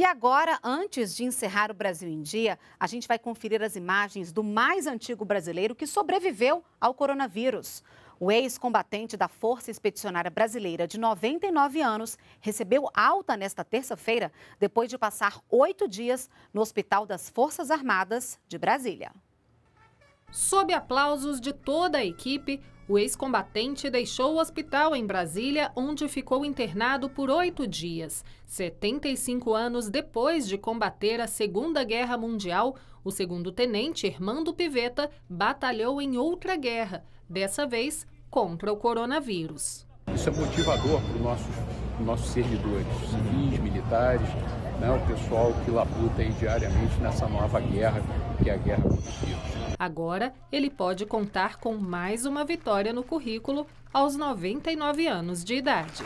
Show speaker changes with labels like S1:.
S1: E agora, antes de encerrar o Brasil em Dia, a gente vai conferir as imagens do mais antigo brasileiro que sobreviveu ao coronavírus. O ex-combatente da Força Expedicionária Brasileira, de 99 anos, recebeu alta nesta terça-feira, depois de passar oito dias no Hospital das Forças Armadas de Brasília. Sob aplausos de toda a equipe, o ex-combatente deixou o
S2: hospital em Brasília, onde ficou internado por oito dias. 75 anos depois de combater a Segunda Guerra Mundial, o segundo tenente, Armando Piveta, batalhou em outra guerra, dessa vez contra o coronavírus.
S3: Isso é motivador para os nossos, nossos servidores, civis, militares, né, o pessoal que labuta diariamente nessa nova guerra, que é a guerra contra o vírus.
S2: Agora, ele pode contar com mais uma vitória no currículo aos 99 anos de idade.